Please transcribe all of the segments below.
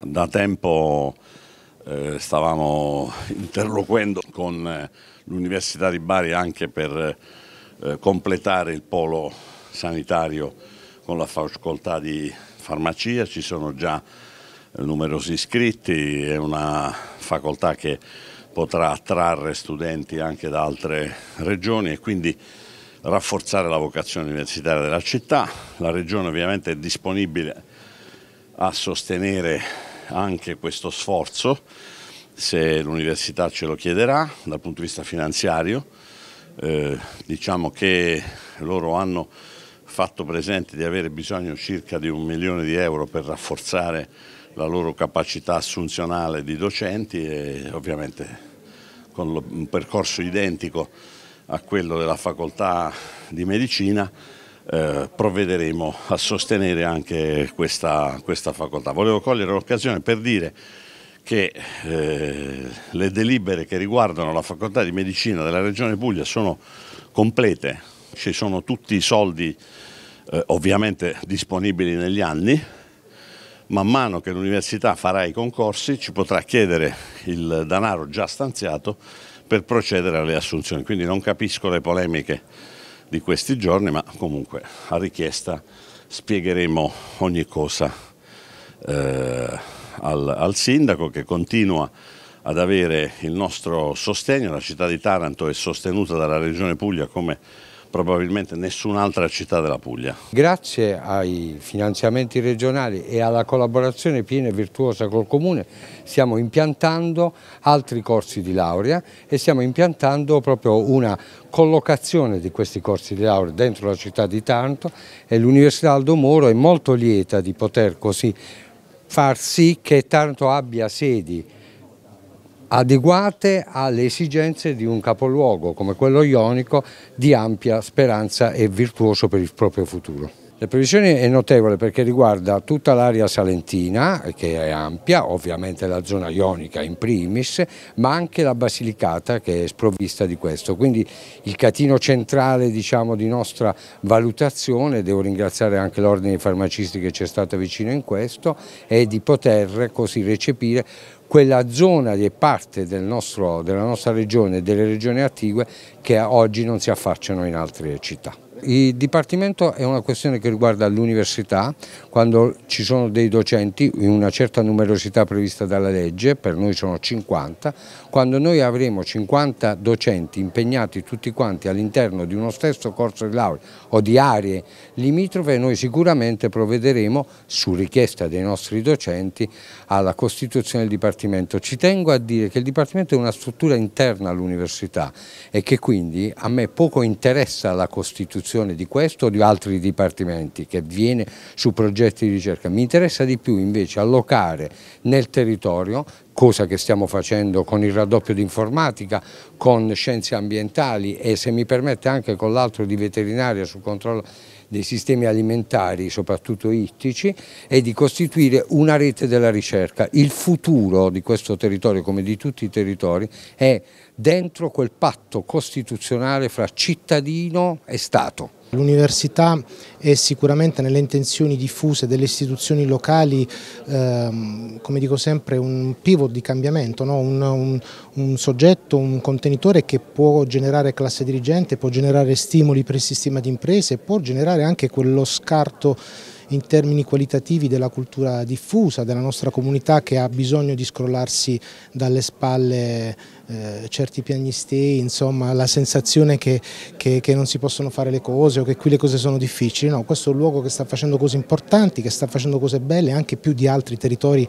Da tempo eh, stavamo interloquendo con eh, l'Università di Bari anche per eh, completare il polo sanitario con la facoltà di farmacia, ci sono già eh, numerosi iscritti, è una facoltà che potrà attrarre studenti anche da altre regioni e quindi rafforzare la vocazione universitaria della città. La regione ovviamente è disponibile a sostenere anche questo sforzo, se l'università ce lo chiederà dal punto di vista finanziario. Eh, diciamo che loro hanno fatto presente di avere bisogno circa di un milione di euro per rafforzare la loro capacità assunzionale di docenti e ovviamente con un percorso identico a quello della facoltà di medicina eh, provvederemo a sostenere anche questa, questa facoltà. Volevo cogliere l'occasione per dire che eh, le delibere che riguardano la facoltà di medicina della Regione Puglia sono complete, ci sono tutti i soldi eh, ovviamente disponibili negli anni, man mano che l'università farà i concorsi ci potrà chiedere il denaro già stanziato per procedere alle assunzioni, quindi non capisco le polemiche di questi giorni, ma comunque a richiesta spiegheremo ogni cosa eh, al, al sindaco che continua ad avere il nostro sostegno. La città di Taranto è sostenuta dalla Regione Puglia come probabilmente nessun'altra città della Puglia. Grazie ai finanziamenti regionali e alla collaborazione piena e virtuosa col Comune stiamo impiantando altri corsi di laurea e stiamo impiantando proprio una collocazione di questi corsi di laurea dentro la città di Taranto e l'Università Aldo Moro è molto lieta di poter così far sì che Taranto abbia sedi adeguate alle esigenze di un capoluogo come quello ionico di ampia speranza e virtuoso per il proprio futuro. La previsione è notevole perché riguarda tutta l'area salentina, che è ampia, ovviamente la zona ionica in primis, ma anche la Basilicata che è sprovvista di questo. Quindi il catino centrale diciamo, di nostra valutazione, devo ringraziare anche l'Ordine dei Farmacisti che ci è stata vicino in questo, è di poter così recepire quella zona di parte del nostro, della nostra regione e delle regioni attigue che oggi non si affacciano in altre città. Il dipartimento è una questione che riguarda l'università, quando ci sono dei docenti in una certa numerosità prevista dalla legge, per noi sono 50, quando noi avremo 50 docenti impegnati tutti quanti all'interno di uno stesso corso di laurea o di aree limitrofe, noi sicuramente provvederemo, su richiesta dei nostri docenti, alla costituzione del dipartimento. Ci tengo a dire che il dipartimento è una struttura interna all'università e che quindi a me poco interessa la costituzione costruzione di questo o di altri dipartimenti che viene su progetti di ricerca. Mi interessa di più invece allocare nel territorio cosa che stiamo facendo con il raddoppio di informatica, con scienze ambientali e se mi permette anche con l'altro di veterinaria sul controllo dei sistemi alimentari, soprattutto ittici, e di costituire una rete della ricerca. Il futuro di questo territorio, come di tutti i territori, è dentro quel patto costituzionale fra cittadino e Stato. L'università è sicuramente nelle intenzioni diffuse delle istituzioni locali, ehm, come dico sempre, un pivot di cambiamento, no? un, un, un, soggetto, un contenitore che può generare classe dirigente, può generare stimoli per il sistema di imprese, può generare anche quello scarto in termini qualitativi della cultura diffusa, della nostra comunità che ha bisogno di scrollarsi dalle spalle eh, certi piagnistei, insomma, la sensazione che, che, che, non si possono fare le cose o che qui le cose sono difficili. No, questo è un luogo che sta facendo cose importanti, che sta facendo cose belle, anche più di altri territori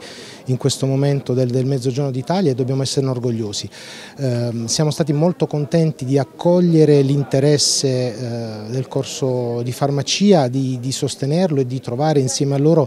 in questo momento del, del Mezzogiorno d'Italia e dobbiamo esserne orgogliosi. Eh, siamo stati molto contenti di accogliere l'interesse eh, del corso di farmacia, di, di, sostenerlo e di trovare insieme a loro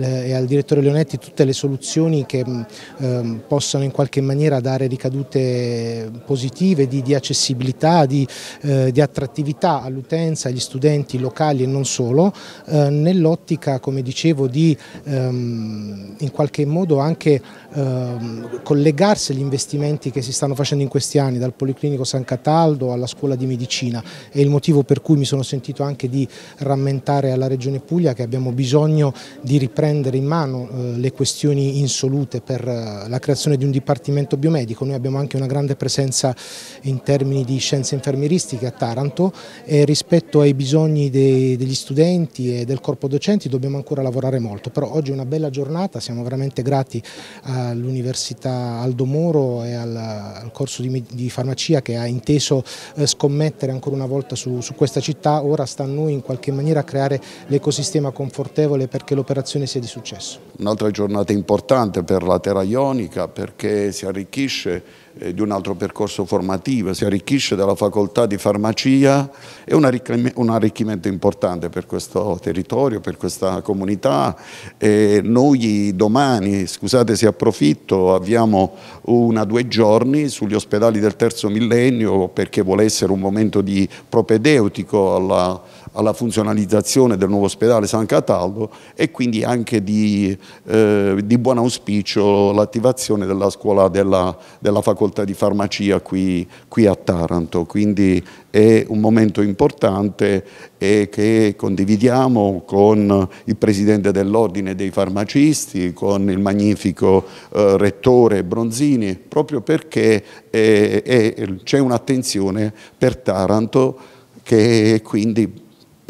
eh, e al direttore Leonetti tutte le soluzioni che mm, ehm, possano in qualche maniera dare ricadute eh, positive di, di accessibilità, di, eh, di attrattività all'utenza, agli studenti locali e non solo, eh, nell'ottica, come dicevo, di ehm, in qualche modo anche ehm, collegarsi agli investimenti che si stanno facendo in questi anni, dal Policlinico San Cataldo alla scuola di medicina. È il motivo per cui mi sono sentito anche di rammentare alla Regione Puglia che abbiamo bisogno di riprendere in mano eh, le questioni insolute per eh, la creazione di un dipartimento biomedico. Noi abbiamo anche una una grande presenza in termini di scienze infermieristiche a Taranto e rispetto ai bisogni dei, degli studenti e del corpo docenti dobbiamo ancora lavorare molto, però oggi è una bella giornata, siamo veramente grati all'Università Aldo Moro e al, al corso di, di, farmacia che ha inteso eh, scommettere ancora una volta su, su questa città, ora sta a noi in qualche maniera creare l'ecosistema confortevole perché l'operazione sia di successo. Un'altra giornata importante per la terra ionica perché si arricchisce eh, di un altro percorso formativo, si arricchisce della facoltà di farmacia, è un arricchimento importante per questo territorio, per questa comunità. E noi domani, scusate se approfitto, abbiamo una due giorni sugli ospedali del terzo millennio perché vuole essere un momento di propedeutico alla, alla funzionalizzazione del nuovo ospedale San Cataldo e quindi anche di, eh, di buon auspicio l'attivazione della scuola della, della facoltà facoltà di farmacia qui, qui a Taranto, quindi è un momento importante e che condividiamo con il Presidente dell'Ordine dei Farmacisti, con il magnifico eh, Rettore Bronzini, proprio perché c'è un'attenzione per Taranto che quindi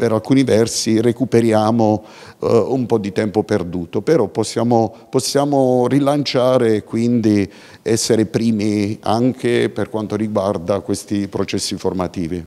per alcuni versi recuperiamo eh, un po' di tempo perduto, però possiamo, possiamo rilanciare e quindi essere primi anche per quanto riguarda questi processi formativi.